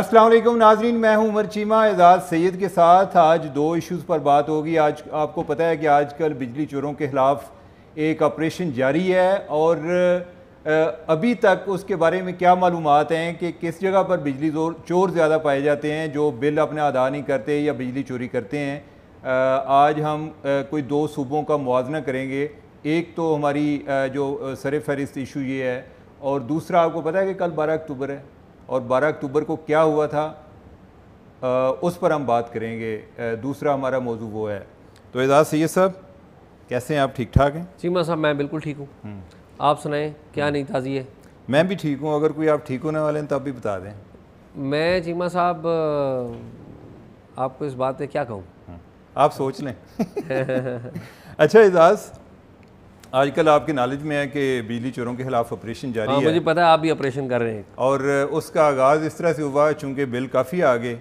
असलम नाजरीन मैं हूं उमर चीमा एजाज सैद के साथ आज दो इश्यूज़ पर बात होगी आज आपको पता है कि आजकल बिजली चोरों के ख़िलाफ़ एक ऑपरेशन जारी है और अभी तक उसके बारे में क्या मालूम हैं कि किस जगह पर बिजली चोर ज़्यादा पाए जाते हैं जो बिल अपना अदा नहीं करते या बिजली चोरी करते हैं आज हम कोई दो सूबों का मुआजना करेंगे एक तो हमारी जो सर फहरिस्त इशू ये है और दूसरा आपको पता है कि कल बारह अक्टूबर है और 12 अक्टूबर को क्या हुआ था आ, उस पर हम बात करेंगे आ, दूसरा हमारा मौजू वो है तो एजाज सैद साहब कैसे हैं आप ठीक ठाक हैं चीमा साहब मैं बिल्कुल ठीक हूँ हम्म। आप सुनाएं क्या हम्म। नहीं ताज़ी है मैं भी ठीक हूँ अगर कोई आप ठीक होने वाले हैं तो आप भी बता दें मैं चीमा साहब आपको इस बात पर क्या कहूँ हम्म। आप सोच लें अच्छा एजाज आजकल आपके नॉलेज में है कि बिजली चोरों के खिलाफ ऑपरेशन जारी हाँ, है मुझे पता है आप भी ऑपरेशन कर रहे हैं और उसका आगाज़ इस तरह से हुआ चूँकि बिल काफ़ी आ गए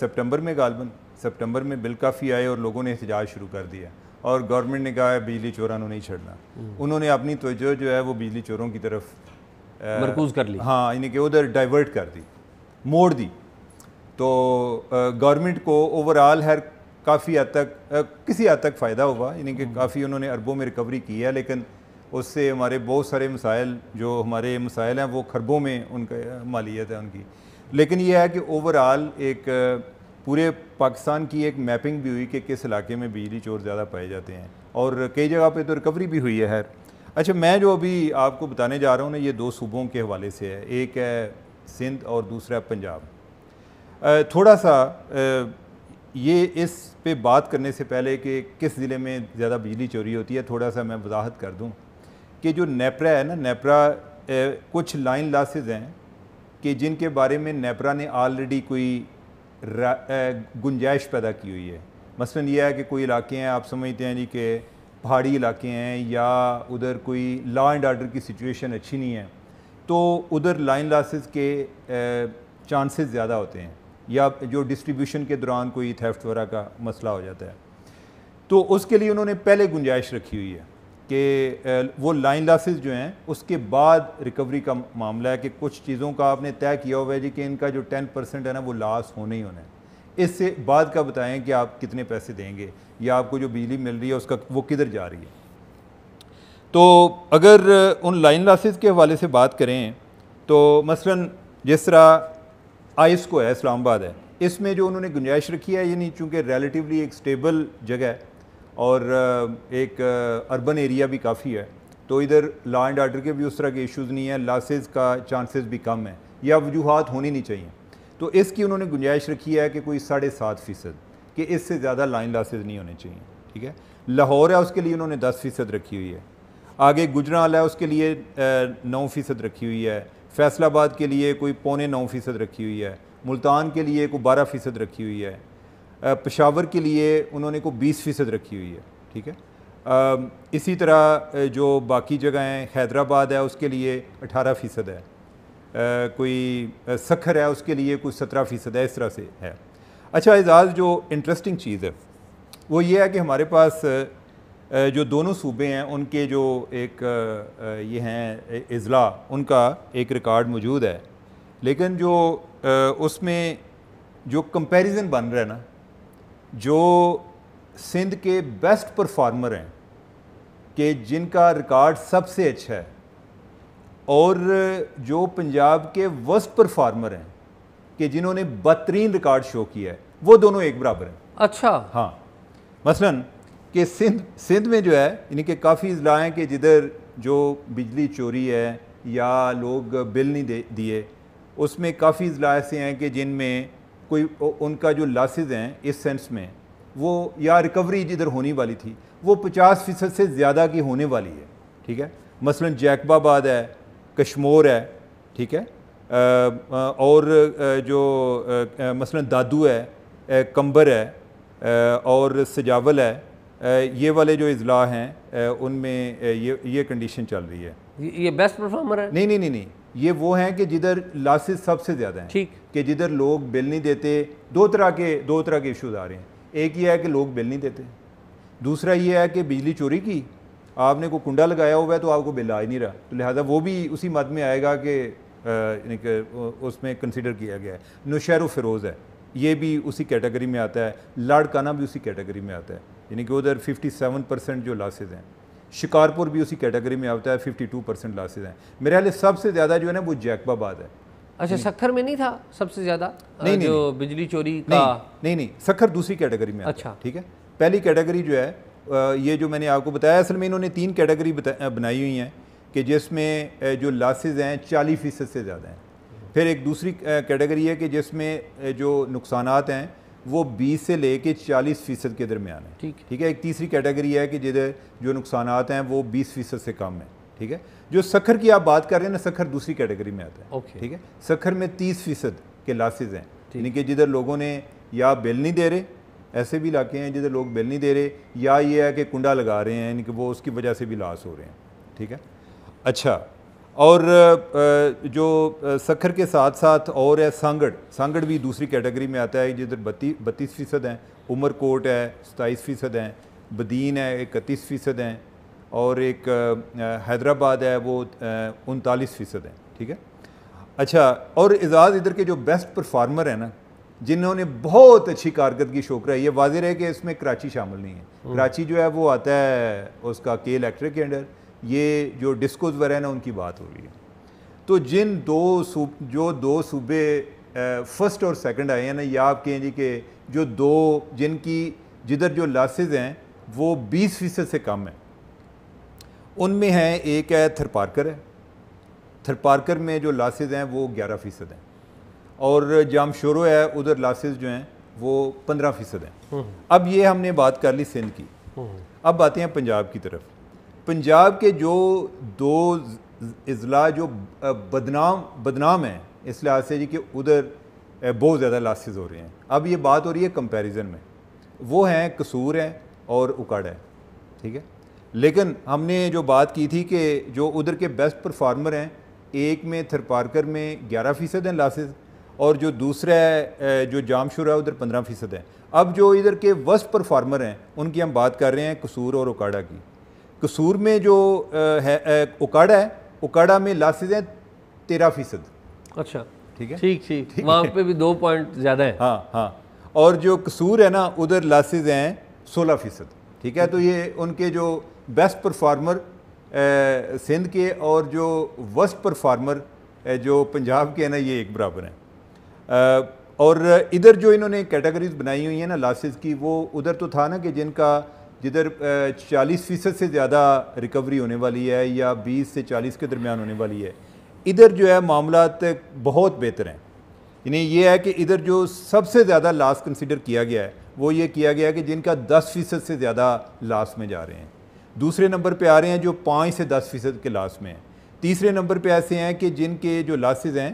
सितंबर में गालबन सितंबर में बिल काफ़ी आए और लोगों ने एहतजाज शुरू कर दिया और गवर्नमेंट ने कहा है बिजली चोरों को नहीं छड़ना हम्म। उन्होंने अपनी तोजह जो है वो बिजली चोरों की तरफ मरकूज कर ली हाँ यानी कि उधर डाइवर्ट कर दी मोड़ दी तो गवर्नमेंट को ओवरऑल हर काफ़ी हद तक किसी हद तक फ़ायदा हुआ यानी कि हम्म। काफ़ी उन्होंने अरबों में रिकवरी की है लेकिन उससे हमारे बहुत सारे मसाइल जो हमारे मसाइल हैं वो खरबों में उनका मालियत है उनकी लेकिन यह है कि ओवरऑल एक पूरे पाकिस्तान की एक मैपिंग भी हुई कि किस इलाके में बिजली चोर ज़्यादा पाए जाते हैं और कई जगह पे तो रिकवरी भी हुई है खैर अच्छा मैं जो अभी आपको बताने जा रहा हूँ ना ये दो सूबों के हवाले से है एक है सिंध और दूसरा पंजाब थोड़ा सा ये इस पे बात करने से पहले कि किस ज़िले में ज़्यादा बिजली चोरी होती है थोड़ा सा मैं वजाहत कर दूँ कि जो नेपरा है ना नेपरा ए, कुछ लाइन लासेज हैं कि जिनके बारे में नेपरा ने ऑलरेडी कोई गुंजाइश पैदा की हुई है मसलन यह है कि कोई इलाके हैं आप समझते हैं जी कि पहाड़ी इलाके हैं या उधर कोई लॉ एंड आर्डर की सिचुएशन अच्छी नहीं है तो उधर लाइन लासेज के चांसेस ज़्यादा होते हैं या जो डिस्ट्रीब्यूशन के दौरान कोई थेफ्ट वगैरह का मसला हो जाता है तो उसके लिए उन्होंने पहले गुंजाइश रखी हुई है कि वो लाइन लासेज जो हैं उसके बाद रिकवरी का मामला है कि कुछ चीज़ों का आपने तय किया हुआ है जी कि इनका जो टेन परसेंट है ना वो लॉस होने ही होना है इससे बाद का बताएं कि आप कितने पैसे देंगे या आपको जो बिजली मिल रही है उसका वो किधर जा रही है तो अगर उन लाइन लासेज के हवाले से बात करें तो मसलन जिस तरह आइस को है इस्लामाबाद है इसमें जो उन्होंने गुंजाइश रखी है यानी चूँकि रेलिटिवली एक स्टेबल जगह है और एक अर्बन एरिया भी काफ़ी है तो इधर लॉ एंड आर्डर के भी उस तरह के इश्यूज नहीं है लासेज का चांसेस भी कम है या वजूहत होनी नहीं चाहिए तो इसकी उन्होंने गुंजाइश रखी है कि कोई साढ़े सात फ़ीसद कि इससे ज़्यादा लाइन लासेज नहीं होने चाहिए ठीक है लाहौर है उसके लिए उन्होंने दस फ़ीसद रखी हुई है आगे गुजराल है उसके लिए नौ फ़ीसद रखी हुई है फैसलाबाद के लिए कोई पौने नौ फ़ीसद रखी हुई है मुल्तान के लिए कोई बारह फ़ीसद रखी हुई है पेशावर के लिए उन्होंने को बीस फ़ीसद रखी हुई है ठीक है इसी तरह जो बाकी जगह हैं हैदराबाद है उसके लिए अठारह फ़ीसद है कोई सखर है उसके लिए कुछ सत्रह फ़ीसद है इस तरह से है अच्छा एजाज़ जो इंटरेस्टिंग चीज़ है वो ये है कि हमारे पास जो दोनों सूबे हैं उनके जो एक ये हैं अजला उनका एक रिकॉर्ड मौजूद है लेकिन जो उसमें जो कंपैरिजन बन रहा है ना जो सिंध के बेस्ट परफार्मर हैं कि जिनका रिकॉर्ड सबसे अच्छा है और जो पंजाब के वर्स्ट परफार्मर हैं कि जिन्होंने बदतरीन रिकॉर्ड शो किया है वो दोनों एक बराबर हैं अच्छा हाँ मसलन कि सिंध सिंध में जो है यानी कि काफ़ी अजला हैं कि जिधर जो बिजली चोरी है या लोग बिल नहीं दे दिए उसमें काफ़ी अजला ऐसे हैं कि जिनमें कोई उनका जो लासेज हैं इस सेंस में वो या रिकवरी जिधर होने वाली थी वो पचास फ़ीसद से ज़्यादा की होने वाली है ठीक है मसला जैकबाबाद है कश्मोर है ठीक है और जो मसला दादू है कंबर है और सजावल है ये वाले जो अजला हैं उनमें ये ये कंडीशन चल रही है ये बेस्ट परफॉर्मर है नहीं नहीं नहीं नहीं ये वो हैं कि जिधर लासेज सबसे ज़्यादा हैं ठीक कि जिधर लोग बिल नहीं देते दो तरह के दो तरह के इश्यूज आ रहे हैं एक ये है कि लोग बिल नहीं देते दूसरा ये है कि बिजली चोरी की आपने को कुंडा लगाया हुआ है तो आपको बिल आ ही नहीं रहा तो लिहाजा वो भी उसी मद में आएगा कि उसमें कंसिडर किया गया है नौशहर फ़िरोज़ है ये भी उसी कैटेगरी में आता है लाड़काना भी उसी कैटेगरी में आता है यानी कि उधर 57 परसेंट जो लॉसेज हैं शिकारपुर भी उसी कैटेगरी में आता है 52 परसेंट लॉसेज हैं मेरे ख्याल सबसे ज़्यादा जो है ना वो जैकबाबाद है अच्छा सखर में नहीं था सबसे ज़्यादा नहीं जो नहीं, बिजली चोरी का नहीं नहीं, नहीं सखर दूसरी कैटेगरी में अच्छा ठीक है पहली कैटेगरी जो है ये जो मैंने आपको बताया असल में इन्होंने तीन कैटेगरी बनाई हुई हैं कि जिसमें जो लॉसेज हैं चालीस फ़ीसद से ज़्यादा हैं फिर एक दूसरी कैटेगरी है कि जिसमें जो नुकसान हैं वो 20 से ले कर चालीस फ़ीसद के दरमियान है ठीक ठीक है एक तीसरी कैटेगरी है कि जिधर जो नुकसान हैं वो बीस फ़ीसद से कम है ठीक है जो सखर की आप बात कर रहे हैं ना सखर दूसरी कैटेगरी में आता है ओके ठीक है सखर में तीस फ़ीसद के लासेज हैं यानी कि जिधर लोगों ने या बिल नहीं दे रहे ऐसे भी इलाके हैं जिधर लोग बिल नहीं दे रहे या ये है कि कुंडा लगा रहे हैं यानी कि वो उसकी वजह से भी लास हो रहे हैं ठीक है अच्छा और जो सखर के साथ साथ और है सांगड़ सांगड़ भी दूसरी कैटेगरी में आता है जिधर बत्ती बत्तीस फ़ीसद हैं उमरकोट है सताईस फ़ीसद हैं बदीन है इकतीस फ़ीसद हैं और एक हैदराबाद है वो उनतालीस फ़ीसद हैं ठीक है अच्छा और एजाज़ इधर के जो बेस्ट परफार्मर हैं ना जिन्होंने बहुत अच्छी कारकर्दगी शो कराई है वाजिर है कि इसमें कराची शामिल नहीं है हम्म। कराची जो है वो आता है उसका के इलेक्ट्रिक के अंडर ये जो डिस्कोज वगैरह ना उनकी बात हो रही है तो जिन दो सूब जो दो सूबे फ़र्स्ट और सेकंड आए हैं ना या आप कहें जी कि जो दो जिनकी जिधर जो लासेज हैं वो 20 फ़ीसद से कम हैं उनमें हैं एक है थरपारकर है थरपारकर में जो लासेज हैं वो 11 फ़ीसद हैं और जामशोरो है उधर लासेज जो हैं वो 15 फ़ीसद हैं हम्म। अब ये हमने बात कर ली सिंध की हम्म। अब आते हैं पंजाब की तरफ पंजाब के जो दो अजला जो बदनाम बदनाम हैं इस लिहाज से जी कि उधर बहुत ज़्यादा लासेज हो रहे हैं अब ये बात हो रही है कंपैरिजन में वो हैं कसूर हैं और उकाड़ा है ठीक है लेकिन हमने जो बात की थी कि जो उधर के बेस्ट परफार्मर हैं एक में थरपारकर में ग्यारह फ़ीसद हैं लासेज और जो दूसरा है जो जामशुर है उधर पंद्रह फ़ीसद है अब जो इधर के वस्ट परफार्मर हैं उनकी हम बात कर रहे हैं कसूर और उकाड़ा की कसूर में जो है ओकाड़ा है उकाड़ा में लासेज हैं तेरह फीसद अच्छा ठीक है ठीक ठीक ठीक वहाँ पे भी दो पॉइंट ज़्यादा है हाँ हाँ और जो कसूर है ना उधर लासेज हैं सोलह फीसद ठीक है तो ये उनके जो बेस्ट परफार्मर सिंध के और जो वर्स्ट परफार्मर जो पंजाब के हैं ना ये एक बराबर हैं और इधर जो इन्होंने कैटेगरीज बनाई हुई हैं ना लासेज की वो उधर तो था ना कि जिनका जिधर 40 फ़ीसद से ज़्यादा रिकवरी होने वाली है या 20 से 40 के दरमियान होने वाली है इधर जो है मामला बहुत बेहतर हैं यानी ये है कि इधर जो सबसे ज़्यादा लाश कंसिडर किया गया है वो ये किया गया है कि जिनका 10 फ़ीसद से ज़्यादा लाश में जा रहे हैं दूसरे नंबर पर आ रहे हैं जो पाँच से दस फ़ीसद के लाश में हैं तीसरे नंबर पर ऐसे हैं कि जिनके जो लाशेज हैं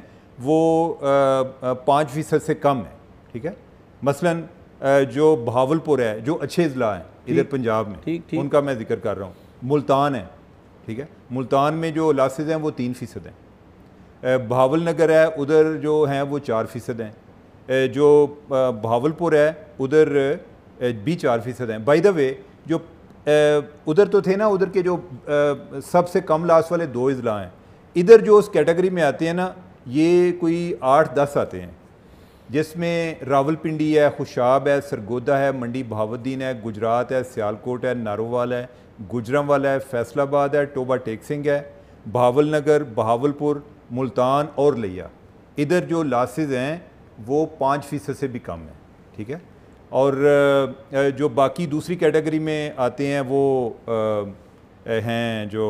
वो पाँच फ़ीसद से कम हैं ठीक है मसला जो बहावलपुर है जो अच्छे अजला हैं इधर पंजाब में थीक, थीक। उनका मैं जिक्र कर रहा हूँ मुल्तान है ठीक है मुल्तान में जो लासेज हैं वो तीन फ़ीसद हैं बहावल नगर है उधर जो हैं वो चार फ़ीसद हैं जो बहावलपुर है उधर भी चार फ़ीसद हैं बाई द वे जो उधर तो थे ना उधर के जो सबसे कम लाश वाले दो अजला हैं इधर जो उस कैटेगरी में आते हैं ना ये कोई आठ दस आते हैं जिसमें रावलपिंडी है खुशाब है सरगोदा है मंडी बहावुद्दीन है गुजरात है सियालकोट है नारोवाल है गुजरावाला है फैसलाबाद है टोबा टेक सिंह है बहावल नगर बहावलपुर मुल्तान और लिया इधर जो लासेज हैं वो पाँच फ़ीसद से भी कम है ठीक है और जो बाकी दूसरी कैटेगरी में आते हैं वो हैं जो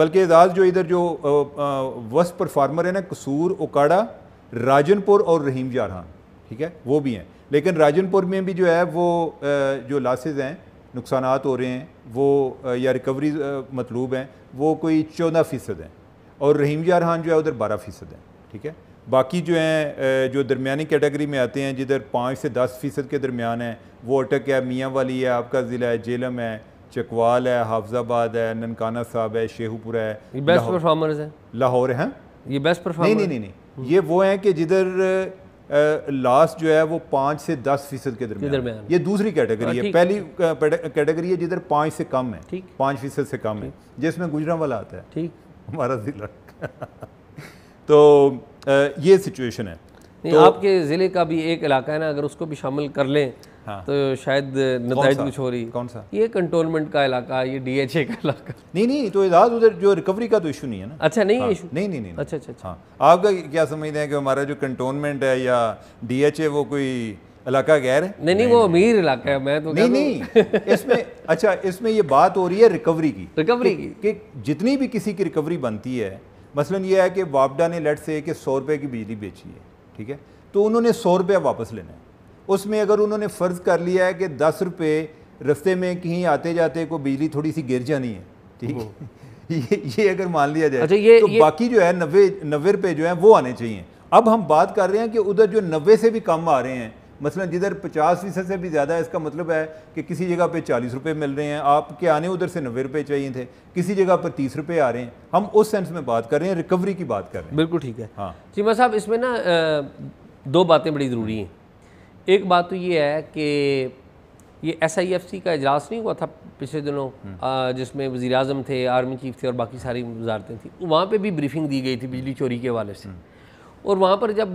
बल्कि एजाज़ जो इधर जो वस्त परफार्मर है ना कसूर ओकाड़ा राजनपुर और रहीम जारहान ठीक है वो भी हैं लेकिन राजनपुर में भी जो है वो जो लासेज हैं नुकसान हो रहे हैं वो या रिकवरी मतलूब हैं वो कोई चौदह फ़ीसद हैं और रहीम जारहान जो है उधर बारह फ़ीसद हैं ठीक है बाकी जो हैं जो दरमियानी कैटेगरी में आते हैं जिधर पाँच से दस फ़ीसद के दरमियान हैं वो अटक है मियाँ वाली है आपका ज़िला है जेलम है चकवाल है हाफजाबाद है ननकाना साहब है शेहूपुरा है बेस्ट लाहौर हैं ये बेस्ट परफॉर्मर नहीं नहीं नहीं ये वो हैं कि जिधर लास्ट जो है वो पाँच से दस फीसद के दरमियान ये दूसरी कैटेगरी हाँ, है पहली कैटेगरी है जिधर पाँच से कम है पाँच फीसद से कम है जिसमें गुजरा वाला आता है ठीक हमारा ज़िला तो ये सिचुएशन है तो, आपके ज़िले का भी एक इलाका है ना अगर उसको भी शामिल कर लें हाँ। तो शायद नतज कुछ हो रही कौन सा ये कंटोनमेंट का इलाका ये ए का इलाका नहीं नहीं तो इजाज उधर जो रिकवरी का तो इशू नहीं है ना अच्छा नहीं हाँ, इशू नहीं नहीं नहीं अच्छा अच्छा, अच्छा। हाँ आपका क्या समझते हैं कि हमारा जो कंटोनमेंट है या डी एच ए वो कोई इलाका गैर है नहीं नहीं वो अमीर इलाका है मैं तो नहीं नहीं इसमें अच्छा इसमें ये बात हो रही है रिकवरी की रिकवरी की कि जितनी भी किसी की रिकवरी बनती है मसलन ये है कि वापडा ने लेट से कि सौ रुपये की बिजली बेची है ठीक है तो उन्होंने सौ रुपया वापस लेना है उसमें अगर उन्होंने फ़र्ज़ कर लिया है कि दस रुपये रस्ते में कहीं आते जाते को बिजली थोड़ी सी गिर जानी है ठीक है ये ये अगर मान लिया जाए अच्छा ये, तो ये... बाकी जो है नब्बे नब्बे रुपये जो है वो आने चाहिए अब हम बात कर रहे हैं कि उधर जो नब्बे से भी कम आ रहे हैं मसलन जिधर पचास फीसद से भी ज़्यादा है इसका मतलब है कि किसी जगह पे चालीस रुपये मिल रहे हैं आपके आने उधर से नब्बे रुपये चाहिए थे किसी जगह पर तीस रुपये आ रहे हैं हम उस सेंस में बात कर रहे हैं रिकवरी की बात कर रहे हैं बिल्कुल ठीक है हाँ चीमा साहब इसमें ना दो बातें बड़ी ज़रूरी हैं एक बात तो ये है कि ये एस आई एफ सी का इजलास नहीं हुआ था पिछले दिनों हम्म। जिसमें वजी अजम थे आर्मी चीफ थे और बाकी सारी वजारतें थी वहाँ पर भी ब्रीफिंग दी गई थी बिजली चोरी के हवाले से हम्म। और वहाँ पर जब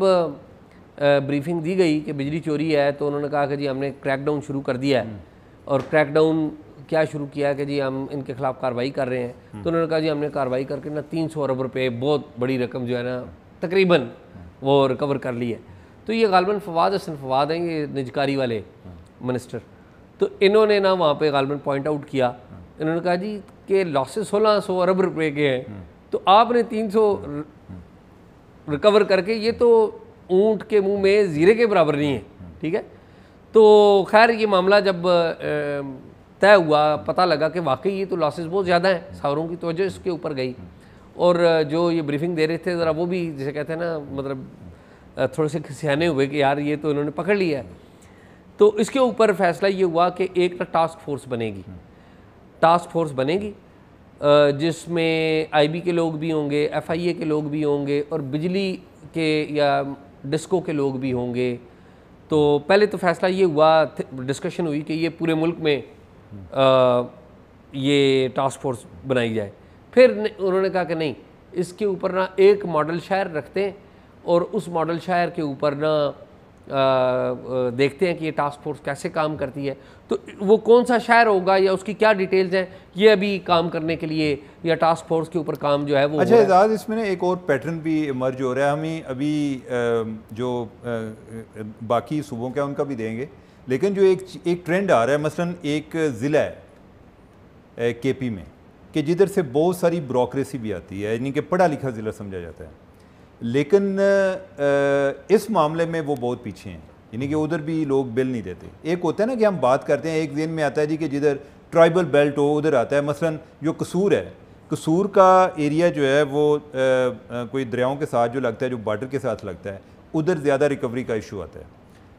ब्रीफिंग दी गई कि बिजली चोरी है तो उन्होंने कहा कि जी हमने क्रैकडाउन शुरू कर दिया है हम्म। और क्रैकडाउन क्या शुरू किया है कि जी हम इनके खिलाफ कार्रवाई कर रहे हैं तो उन्होंने कहा जी हमने कार्रवाई करके ना तीन सौ अरब रुपये बहुत बड़ी रकम जो है ना तकरीबन वो रिकवर कर ली है तो ये गालबन फवाद हसन फवाद हैं ये निजकारी वाले मिनिस्टर तो इन्होंने ना वहाँ पे गालबन पॉइंट आउट किया इन्होंने कहा जी कि लॉसेस सोलह सौ अरब रुपए के हैं तो आपने तीन सौ रिकवर करके ये तो ऊँट के मुंह में ज़ीरे के बराबर नहीं है ठीक है तो खैर ये मामला जब तय हुआ पता लगा कि वाकई ये तो लॉसेस बहुत ज़्यादा हैं सावरों की तोजह इसके ऊपर गई और जो ये ब्रीफिंग दे रहे थे ज़रा वो भी जैसे कहते हैं ना मतलब थोड़े से सियाने हुए कि यार ये तो इन्होंने पकड़ लिया है तो इसके ऊपर फैसला ये हुआ कि एक ना टास्क फोर्स बनेगी टास्क फोर्स बनेगी जिसमें आईबी के लोग भी होंगे एफआईए के लोग भी होंगे और बिजली के या डिस्को के लोग भी होंगे तो पहले तो फैसला ये हुआ डिस्कशन हुई कि ये पूरे मुल्क में आ, ये टास्क फोर्स बनाई जाए फिर उन्होंने कहा कि नहीं इसके ऊपर ना एक मॉडल शहर रखते हैं और उस मॉडल शायर के ऊपर ना आ, देखते हैं कि ये टास्क फोर्स कैसे काम करती है तो वो कौन सा शायर होगा या उसकी क्या डिटेल्स हैं ये अभी काम करने के लिए या टास्क फोर्स के ऊपर काम जो है वो अच्छा एजाज इसमें ना एक और पैटर्न भी इमर्ज हो रहा है हमें अभी जो बाकी सूबों के उनका भी देंगे लेकिन जो एक एक ट्रेंड आ रहा है मसलन एक ज़िला है के पी में कि जिधर से बहुत सारी ब्रोक्रेसी भी आती है यानी कि पढ़ा लिखा ज़िला समझा जाता है लेकिन इस मामले में वो बहुत पीछे हैं यानी कि उधर भी लोग बिल नहीं देते एक होता है ना कि हम बात करते हैं एक दिन में आता है जी कि जिधर ट्राइबल बेल्ट हो उधर आता है मसलन जो कसूर है कसूर का एरिया जो है वो आ, आ, कोई दरियाओं के साथ जो लगता है जो बॉर्डर के साथ लगता है उधर ज़्यादा रिकवरी का इशू आता है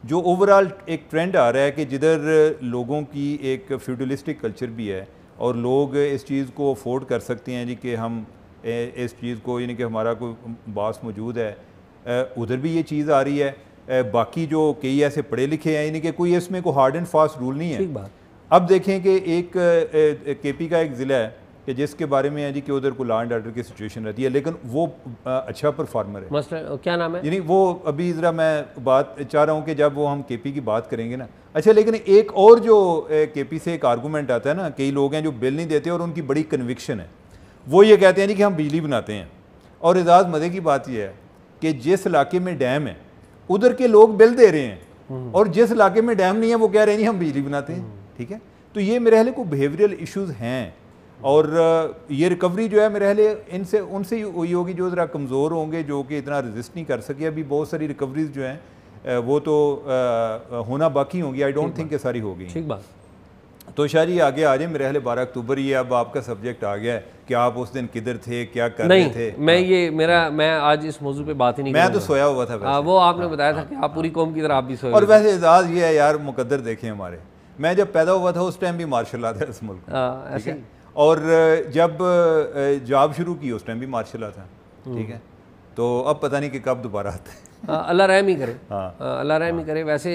जो ओवरऑल एक ट्रेंड आ रहा है कि जिधर लोगों की एक फ्यूडलिस्टिक कल्चर भी है और लोग इस चीज़ को अफोर्ड कर सकते हैं जी कि हम इस चीज़ को यानी कि हमारा कोई बास मौजूद है उधर भी ये चीज़ आ रही है बाकी जो कई ऐसे पढ़े लिखे हैं यानी कि कोई इसमें कोई हार्ड एंड फास्ट रूल नहीं है अब देखें कि एक के पी का एक ज़िला है कि जिसके बारे में है जी कि उधर को लैंड आर्डर ऑर्डर की सिचुएशन रहती है लेकिन वो अच्छा परफॉर्मर है मस्टर, क्या नाम है यानी वो अभी ज़रा मैं बात चाह रहा हूँ कि जब वो हम के पी की बात करेंगे ना अच्छा लेकिन एक और जो के पी से एक आर्गूमेंट आता है ना कई लोग हैं जो बिल नहीं देते और उनकी बड़ी कन्विक्शन है वो ये कहते हैं जी कि हम बिजली बनाते हैं और एजाज़ मज़े की बात यह है कि जिस इलाके में डैम है उधर के लोग बिल दे रहे हैं हम्म। और जिस इलाके में डैम नहीं है वो कह रहे हैं जी हम बिजली बनाते हैं हम्म। ठीक है तो ये मेरे हाल को बिहेवियल इशूज़ हैं और ये रिकवरी जो है मेरे हाल इनसे उनसे ही हुई होगी जो ज़रा कमज़ोर होंगे जो कि इतना रजिस्ट नहीं कर सके अभी बहुत सारी रिकवरीज जो हैं वो तो होना बाकी होंगी आई डोंट थिंक ये सारी होगी ठीक बात तो शायद ये आगे आ जाए मेरे हाल बारह अक्टूबर ये अब आपका सब्जेक्ट आ गया है कि आप उस दिन किधर थे क्या कर रहे थे मैं हाँ। ये मेरा मैं आज इस मौजू पे बात ही नहीं मैं तो सोया हुआ था आ, हाँ, वो आपने हाँ, बताया हाँ, था कि आप पूरी कौम की तरह आप भी सोए और वैसे एजाज़ ये है यार मुकदर देखें हमारे मैं जब पैदा हुआ था उस टाइम भी मार्शल आ था इस मुल्क हाँ, और जब जॉब शुरू की उस टाइम भी मार्शल आ था हम्म। ठीक है तो अब पता नहीं कि कब दोबारा आते है हाँ, अल्लाह रहम ही करे अल्लाह रहम ही करे वैसे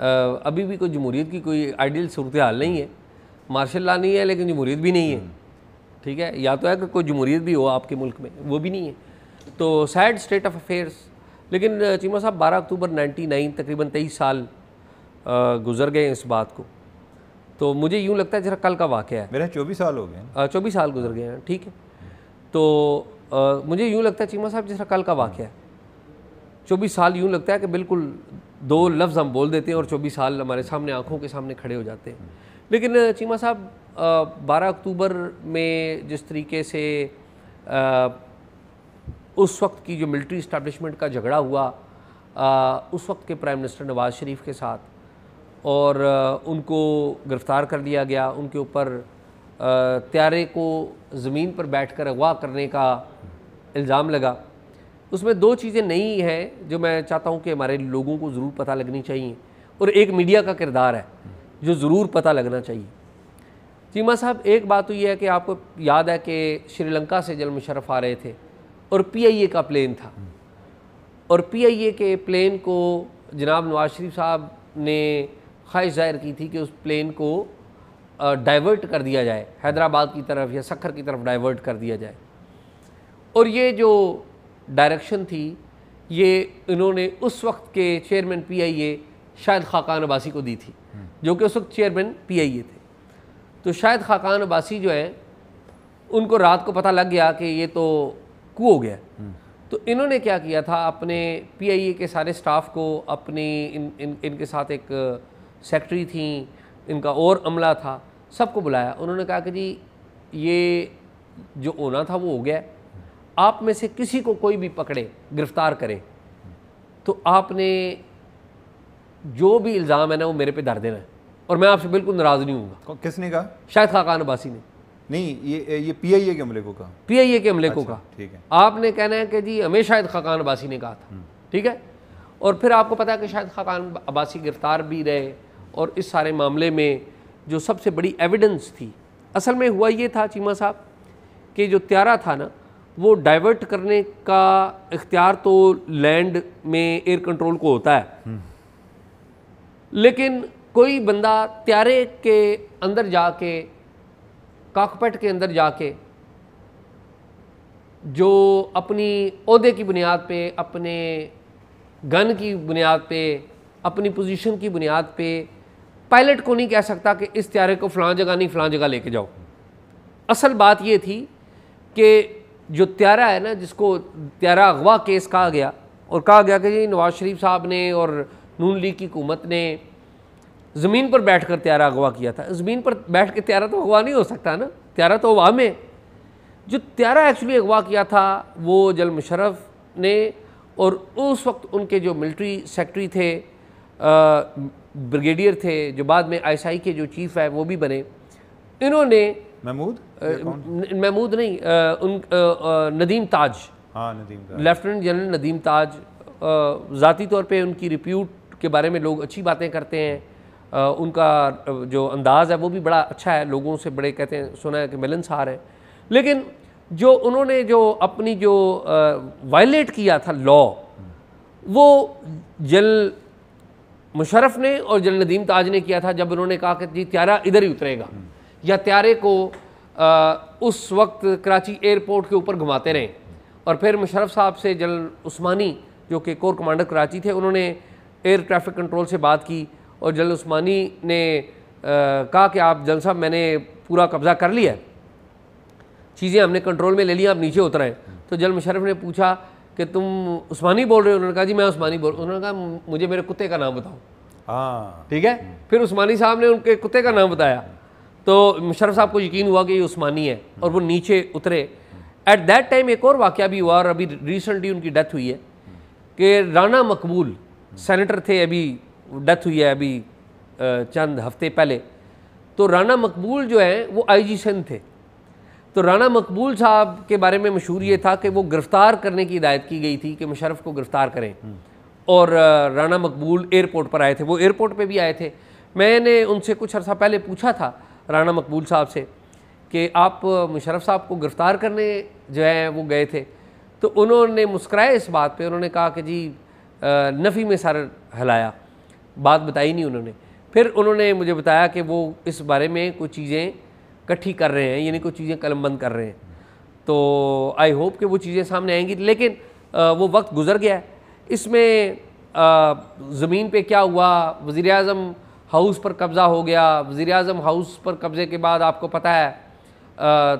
अभी भी कोई जमहूरीत की कोई आइडियल सूरत हाल नहीं है मार्शल ला नहीं है लेकिन जमहूरीत भी नहीं है ठीक है या तो है कि कोई जमहूरीत भी हो आपके मुल्क में वो भी नहीं है तो सैड स्टेट ऑफ अफेयर्स लेकिन चीमा साहब 12 अक्टूबर 99 तकरीबन तेईस साल गुजर गए इस बात को तो मुझे यूँ लगता है जरा कल का वाक़ है मेरा चौबीस साल हो गए चौबीस साल गुजर गए हैं ठीक है तो आ, मुझे यूँ लगता है चीमा साहब जरा कल का वाक़ है चौबीस साल यूँ लगता है कि बिल्कुल दो लफ्ज़ हम बोल देते हैं और चौबीस साल हमारे सामने आंखों के सामने खड़े हो जाते हैं लेकिन चीमा साहब बारह अक्टूबर में जिस तरीके से आ, उस वक्त की जो मिलिट्री इस्टबलिशमेंट का झगड़ा हुआ आ, उस वक्त के प्राइम मिनिस्टर नवाज़ शरीफ के साथ और आ, उनको गिरफ़्तार कर लिया गया उनके ऊपर त्यारे को ज़मीन पर बैठकर अगवा करने का इल्ज़ाम लगा तो उसमें दो चीज़ें नई हैं जो मैं चाहता हूँ कि हमारे लोगों को ज़रूर पता लगनी चाहिए और एक मीडिया का किरदार है जो ज़रूर पता लगना चाहिए चीमा साहब एक बात तो यह है कि आपको याद है कि श्रीलंका से जल मुशरफ आ रहे थे और पीआईए का प्लेन था और पीआईए के प्लेन को जनाब नवाज शरीफ साहब ने ख्वाहिश जाहिर की थी कि उस प्लेन को डाइवर्ट कर दिया जाए हैदराबाद की तरफ या सखर की तरफ डाइवर्ट कर दिया जाए और ये जो डायरेक्शन थी ये इन्होंने उस वक्त के चेयरमैन पीआईए शायद खाकान अब्बासी को दी थी हम्म। जो कि उस वक्त चेयरमैन पीआईए थे तो शायद खाकान अब्बासी जो हैं उनको रात को पता लग गया कि ये तो कू हो गया हम्म। तो इन्होंने क्या किया था अपने पीआईए के सारे स्टाफ को अपनी इन, इन इनके साथ एक सेक्रेटरी थी इनका और अमला था सबको बुलाया उन्होंने कहा कि जी ये जो होना था वो हो गया आप में से किसी को कोई भी पकड़े गिरफ़्तार करे तो आपने जो भी इल्ज़ाम है ना वो मेरे पे धर देना है और मैं आपसे बिल्कुल नाराज़ नहीं हूँ किसने कहा शायद खाकान अब्बासी ने नहीं ये ये ए के हमले को कहा पी आई ए के हमले को अच्छा, कहा ठीक है आपने कहना है कि जी हमें शायद खाकान अब्बासी ने कहा था हम्म। ठीक है और फिर आपको पता है कि शायद खाकान अब्बासी गिरफ़्तार भी रहे और इस सारे मामले में जो सबसे बड़ी एविडेंस थी असल में हुआ ये था चीमा साहब कि जो त्यारा था ना वो डाइवर्ट करने का इख्तियार तो लैंड में एयर कंट्रोल को होता है लेकिन कोई बंदा त्यारे के अंदर जाके काकपेट के अंदर जाके जो अपनी अहदे की बुनियाद पे अपने गन की बुनियाद पे अपनी पोजीशन की बुनियाद पे पायलट को नहीं कह सकता कि इस त्यारे को फलां जगह नहीं फ़लाँ जगह लेके जाओ असल बात ये थी कि जो त्यारा है ना जिसको त्यारा अगवा केस कहा गया और कहा गया कि नवाज शरीफ साहब ने और नून लीग की हुकूमत ने ज़मीन पर बैठ कर त्यारा अगवा किया था ज़मीन पर बैठ के त्यारा तो अगवा नहीं हो सकता ना त्यारा तो अवा में जो त्यारा एक्चुअली अगवा किया था वो जल मुशरफ ने और उस वक्त उनके जो मिलिट्री सेक्रेटरी थे ब्रिगेडियर थे जो बाद में आईएसआई के जो चीफ़ है वो भी बने इन्होंने महमूद महमूद नहीं आ, उन आ, आ, नदीम ताज हाँ नदीम ताज लेफ्टिनेंट जनरल नदीम ताज ज़ाती तौर पे उनकी रिप्यूट के बारे में लोग अच्छी बातें करते हैं उनका जो अंदाज़ है वो भी बड़ा अच्छा है लोगों से बड़े कहते हैं सुना है कि मिलनसार है लेकिन जो उन्होंने जो अपनी जो वायलेट किया था लॉ वो जल मुशरफ ने और जल नदीम ताज ने किया था जब उन्होंने कहा कि जी त्यारा इधर ही उतरेगा या त्यारे को आ, उस वक्त कराची एयरपोर्ट के ऊपर घुमाते रहे और फिर मुशरफ साहब से जनरल उस्मानी जो कि कोर कमांडर कराची थे उन्होंने एयर ट्रैफिक कंट्रोल से बात की और जनरल उस्मानी ने आ, कहा कि आप जनरल साहब मैंने पूरा कब्ज़ा कर लिया चीज़ें हमने कंट्रोल में ले लिया आप नीचे उतर तो जनरल मुशरफ ने पूछा कि तुम उस्मानी बोल रहे हो उन्होंने कहा जी मैं उस्मानी बोल उन्होंने कहा मुझे मेरे कुत्ते का नाम बताओ हाँ ठीक है हम्म। फिर उस्मानी साहब ने उनके कुत्ते का नाम बताया तो मुशरफ साहब को यकीन हुआ कि ये उस्मानी है और वो नीचे उतरे एट दैट टाइम एक और वाक़ भी हुआ और अभी रिसेंटली उनकी डेथ हुई है कि राना मकबूल सेनेटर थे अभी डेथ हुई है अभी चंद हफ्ते पहले तो राना मकबूल जो हैं वो आई जी थे तो राना मकबूल साहब के बारे में मशहूर ये था कि वो गिरफ़्तार करने की हिदायत की गई थी कि मुशरफ को गिरफ़्तार करें और राना मकबूल एयरपोर्ट पर आए थे वो एयरपोर्ट पर भी आए थे मैंने उनसे कुछ अर्सा पहले पूछा था राना मकबूल साहब से कि आप मुशरफ साहब को गिरफ़्तार करने जो है वो गए थे तो उन्होंने मुस्कराए इस बात पे उन्होंने कहा कि जी नफ़ी में सर हिलाया बात बताई नहीं उन्होंने फिर उन्होंने मुझे बताया कि वो इस बारे में कुछ चीज़ें इकट्ठी कर रहे हैं यानी कुछ चीज़ें कलमबंद कर रहे हैं तो आई होप कि वो चीज़ें सामने आएंगी लेकिन वो वक्त गुज़र गया इसमें ज़मीन पे क्या हुआ वज़ी अजम हाउस पर कब्ज़ा हो गया वज़ी अजम हाउस पर कब्ज़े के बाद आपको पता है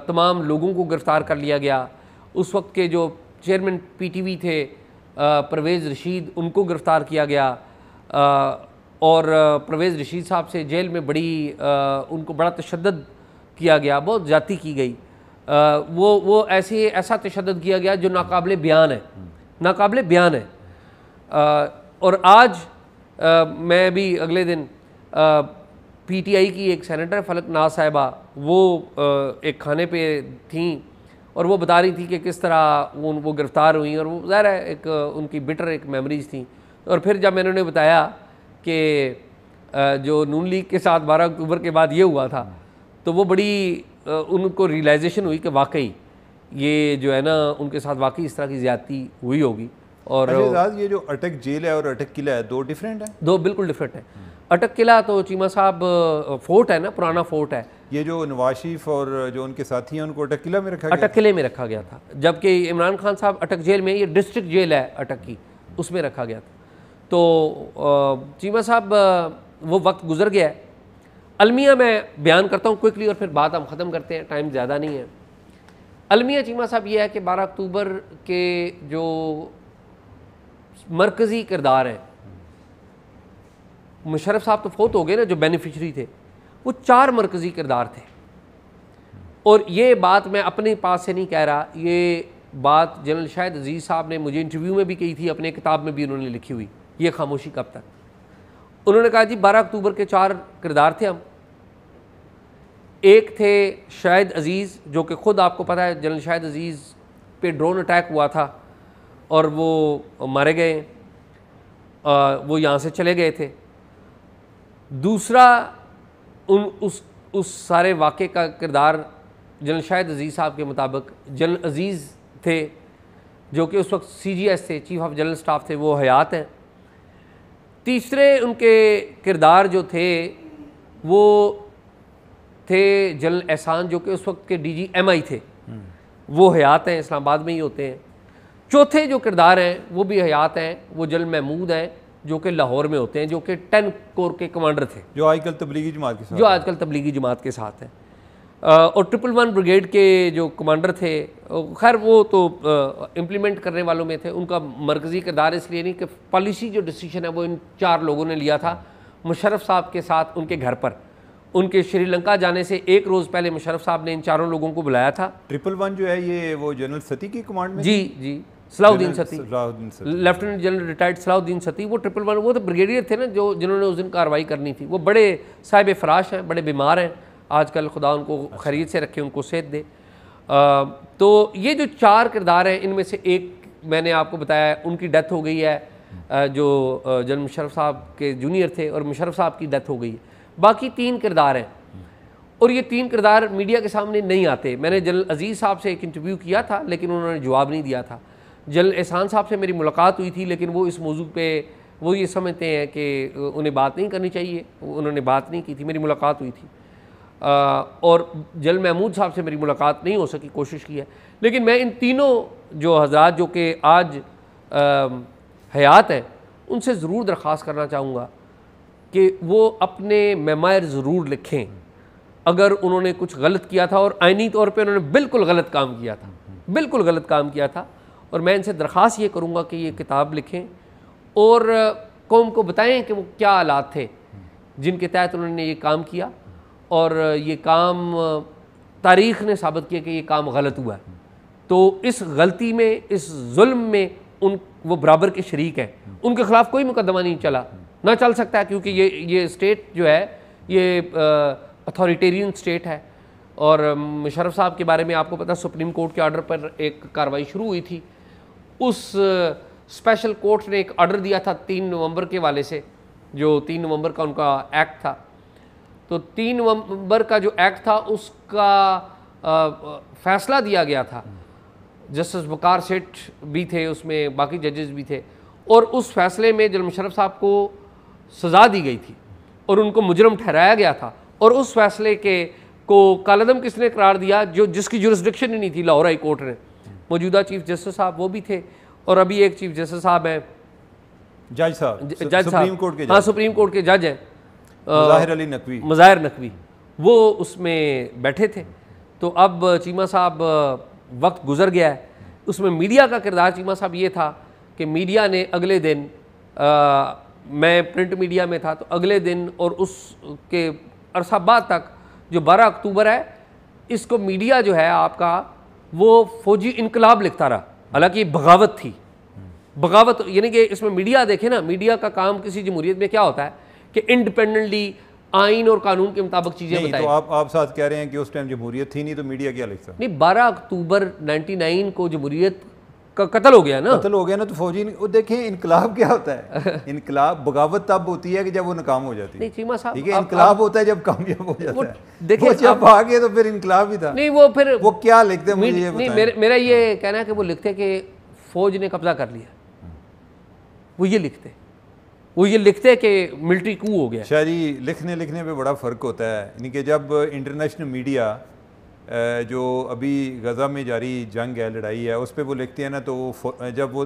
तमाम लोगों को गिरफ़्तार कर लिया गया उस वक्त के जो चेयरमैन पी टी वी थे परवेज़ रशीद उनको गिरफ़्तार किया गया और परवेज़ रशीद साहब से जेल में बड़ी उनको बड़ा तशद किया गया बहुत ज़्यादा की गई वो वो ऐसे ऐसा तशद किया गया जो नाकबले बयान है नाकबले बयान है और आज मैं भी अगले दिन पीटीआई की एक सेनेटर नाज साहिबा वो एक खाने पे थी और वो बता रही थी कि किस तरह वो वो गिरफ़्तार हुई और वो ज़ाहिर है एक उनकी बिटर एक मेमोरीज थी और फिर जब मैंने उन्हें बताया कि जो नून लीग के साथ बारह अक्टूबर के बाद ये हुआ था तो वो बड़ी उनको रियलाइजेशन हुई कि वाकई ये जो है ना उनके साथ वाकई इस तरह की ज़्यादती हुई होगी और अच्छा, ये जो अटक जेल है और अटक किला है दो डिफरेंट है दो बिल्कुल डिफरेंट है अटक किला तो चीमा साहब फोर्ट है ना पुराना फोर्ट है ये जो नवाशिफ और जो उनके साथी हैं उनको अटक किला में रखा अटक किले में रखा गया था जबकि इमरान खान साहब अटक जेल में ये डिस्ट्रिक्ट जेल है अटक की उसमें रखा गया था तो चीमा साहब वो वक्त गुजर गया है अलमिया मैं बयान करता हूँ क्विकली और फिर बात हम ख़त्म करते हैं टाइम ज़्यादा नहीं है अलमिया चीमा साहब ये है कि 12 अक्टूबर के जो मरकज़ी किरदार हैं मुशरफ साहब तो फोत हो गए ना जो बेनिफिशरी थे वो चार मरकज़ी किरदार थे और ये बात मैं अपने पास से नहीं कह रहा ये बात जनरल शाहिद अजीज़ साहब ने मुझे इंटरव्यू में भी कही थी अपने किताब में भी उन्होंने लिखी हुई ये खामोशी कब तक उन्होंने कहा जी बारह अक्टूबर के चार किरदार थे हम एक थे शाहिद अज़ीज़ जो कि ख़ुद आपको पता है जनरल शाहिद अज़ीज़ पे ड्रोन अटैक हुआ था और वो मारे गए वो यहाँ से चले गए थे दूसरा उन उस उस सारे वाक़े का किरदार जनरल शाहिद अज़ीज़ साहब के मुताबिक जनरल अज़ीज़ थे जो कि उस वक्त सी जी एस थे चीफ ऑफ जनरल स्टाफ थे वो हयात हैं तीसरे उनके किरदार जो थे वो थे जनरल एहसान जो कि उस वक्त के डी जी एम आई थे हम्म। वो हयात हैं इस्लामाबाद में ही होते हैं चौथे जो किरदार हैं वो भी हयात हैं वो जल महमूद हैं जो कि लाहौर में होते हैं जो कि टेन कोर के कमांडर थे जो आजकल तबलीगी जमात के साथ जो आजकल तबलीगी जमात के साथ हैं और ट्रिपल वन ब्रिगेड के जो कमांडर थे खैर वो तो इम्प्लीमेंट करने वालों में थे उनका मरकज़ी किरदार इसलिए नहीं कि पॉलिसी जो डिसीजन है वो इन चार लोगों ने लिया था मुशरफ साहब के साथ उनके घर पर उनके श्रीलंका जाने से एक रोज़ पहले मुशरफ साहब ने इन चारों लोगों को बुलाया था ट्रिपल वन जो है ये वो जनरल सती की कमांड में जी जी सलाउद्दीन सती लेफ्टिनेंट हाँ। जनरल रिटायर्ड सलाउद्दीन सती वो ट्रिपल वन वो तो ब्रिगेडियर थे ना जो जिन्होंने उस दिन कार्रवाई करनी थी वो बड़े साहिब फराश हैं बड़े बीमार हैं आजकल खुदा उनको अच्छा। खरीद से रखे उनको सेहत दे आ, तो ये जो चार किरदार हैं इनमें से एक मैंने आपको बताया उनकी डेथ हो गई है जो जनरल मुशरफ साहब के जूनियर थे और मुशरफ साहब की डेथ हो गई है बाकी तीन किरदार हैं और ये तीन किरदार मीडिया के सामने नहीं आते मैंने जनरल अजीज़ साहब से एक इंटरव्यू किया था लेकिन उन्होंने जवाब नहीं दिया था जल एहसान साहब से मेरी मुलाकात हुई थी लेकिन वो इस मौजू पर वो ये समझते हैं कि उन्हें बात नहीं करनी चाहिए उन्होंने बात नहीं की थी मेरी मुलाकात हुई थी आ, और जल महमूद साहब से मेरी मुलाकात नहीं हो सकी कोशिश की है लेकिन मैं इन तीनों जो हजरात जो कि आज आ, हयात हैं उनसे ज़रूर दरख्वास्त करना चाहूँगा कि वो अपने मेमायर ज़रूर लिखें अगर उन्होंने कुछ गलत किया था और आइनी तौर पर उन्होंने बिल्कुल गलत काम किया था बिल्कुल गलत काम किया था और मैं इनसे दरख्वास्त ये करूँगा कि ये किताब लिखें और कौम को बताएँ कि वो क्या आलात थे जिनके तहत उन्होंने ये काम किया और ये काम तारीख ने साबित किया कि ये काम गलत हुआ है तो इस गलती में इस जुल्म में उन वो बराबर के शरीक हैं उनके ख़िलाफ़ कोई मुकदमा नहीं चला ना चल सकता है क्योंकि ये ये स्टेट जो है ये अथॉरिटेरियन स्टेट है और मुशरफ साहब के बारे में आपको पता सुप्रीम कोर्ट के ऑर्डर पर एक कार्रवाई शुरू हुई थी उस स्पेशल कोर्ट ने एक ऑर्डर दिया था तीन नवंबर के वाले से जो तीन नवंबर का उनका एक्ट था तो तीन नवंबर का जो एक्ट था उसका आ, फैसला दिया गया था जस्टिस बकार सेठ भी थे उसमें बाकी जजेस भी थे और उस फैसले में जल मुशरफ साहब को सज़ा दी गई थी और उनको मुजरम ठहराया गया था और उस फैसले के को कालदम किसने करार दिया जो जिसकी जुरिस्डिक्शन ही नहीं थी लाहौर हाई कोर्ट ने मौजूदा चीफ जस्टिस साहब वो भी थे और अभी एक चीफ जस्टिस साहब हैं जज साहब जज साहब हाँ सुप्रीम कोर्ट के जज हैं मज़ाहिर अली नकवी मज़ाहिर नकवी वो उसमें बैठे थे तो अब चीमा साहब वक्त गुजर गया है उसमें मीडिया का किरदार चीमा साहब ये था कि मीडिया ने अगले दिन आ, मैं प्रिंट मीडिया में था तो अगले दिन और उसके अरसा बाद तक जो बारह अक्टूबर है इसको मीडिया जो है आपका वो फौजी इनकलाब लिखता रहा हालांकि बगावत थी बगावत यानी कि इसमें मीडिया देखे ना मीडिया का काम किसी जमहूरियत में क्या होता है कि इंडिपेंडेंटली आइन और कानून के मुताबिक चीज़ें तो आप आप साथ कह रहे हैं कि उस टाइम जमहूरियत थी नहीं तो मीडिया क्या लिखता नहीं बारह अक्टूबर 99 को जमहूरियत कतल हो गया ना कतल हो गया ना तो फौजी वो देखें इनकलाब क्या होता है इनकलाब बगावत तब होती है कि जब वो नाकाम हो जाती है चीमा साहब ठीक है इनकलाब होता है जब कामयाब हो जाता है देखिए जब आ गए तो फिर इनकलाब भी था नहीं वो फिर वो क्या लिखते हैं मुझे नहीं मेरा ये हाँ। कहना है कि वो लिखते कि फौज ने कब्जा कर लिया वो ये लिखते वो ये लिखते हैं कि मिलिट्री कू हो गया शायरी लिखने लिखने पे बड़ा फ़र्क होता है यानी कि जब इंटरनेशनल मीडिया जो अभी गज़ा में जारी जंग है लड़ाई है उस पर वो लिखते हैं ना तो जब वो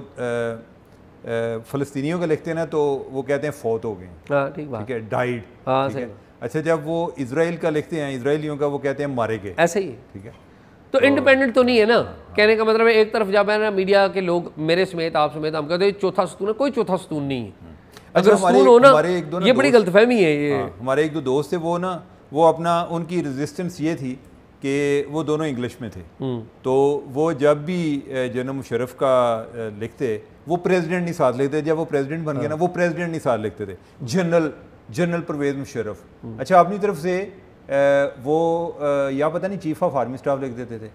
फ़लस्तियों का लिखते हैं ना तो वो कहते हैं फौत हो गए हाँ, ठीक है डाइड हाँ, अच्छा जब वो इसराइल का लिखते हैं इसराइलियों का वो कहते हैं मारे गए ऐसे ही ठीक है तो इंडिपेंडेंट तो, तो नहीं है ना हाँ। कहने का मतलब है एक तरफ जब है ना मीडिया के लोग मेरे समेत आप समेत हम कहते हैं चौथा सतून है कोई चौथा सतून नहीं है अच्छा, अगर सतून हो ना ये बड़ी गलतफहमी है ये हाँ, हमारे एक दो दोस्त थे वो ना वो अपना उनकी रेजिस्टेंस ये थी कि वो दोनों इंग्लिश में थे हम्म। तो वो जब भी जो मुशरफ का लिखते वो प्रेसिडेंट नहीं साथ लिखते जब वो प्रेसिडेंट बन गया ना हाँ। वो प्रेसिडेंट नहीं साथ लिखते थे जनरल जनरल परवेज मुशरफ हम्म। अच्छा अपनी तरफ से वो या पता नहीं चीफ ऑफ आर्मी स्टाफ लिख देते थे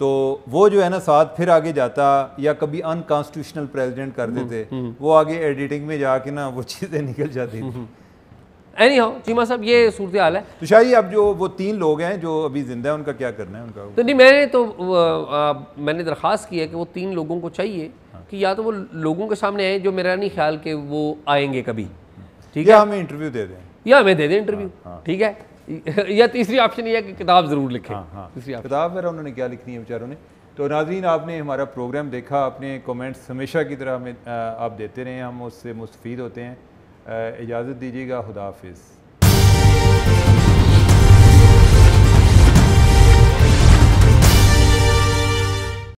तो वो जो है ना साथ फिर आगे जाता या कभी अनकॉन्स्टिट्यूशनल प्रेसिडेंट कर हम्म, देते वो आगे एडिटिंग में जाके ना वो चीज़ें निकल जाती थी एनी हाउ चीमा साहब ये सूरत हाल है तो शाही अब जो वो तीन लोग हैं जो अभी जिंदा हैं उनका क्या करना है उनका तो नहीं मैंने तो आ, मैंने दरख्वास्त की है कि वो तीन लोगों को चाहिए हाँ। कि या तो वो लोगों के सामने आए जो मेरा नहीं ख्याल कि वो आएंगे कभी ठीक है हमें इंटरव्यू दे दें या हमें दे दें इंटरव्यू हाँ, हाँ। ठीक है या तीसरी ऑप्शन ये है कि किताब ज़रूर लिखे हाँ, तीसरी किताब मेरा उन्होंने क्या लिखनी है बेचारों ने तो नाजीन आपने हमारा प्रोग्राम देखा अपने कमेंट्स हमेशा की तरह हमें आप देते रहे हम उससे मुस्फीद होते हैं इजाज़त दीजिएगा खुदाफिज़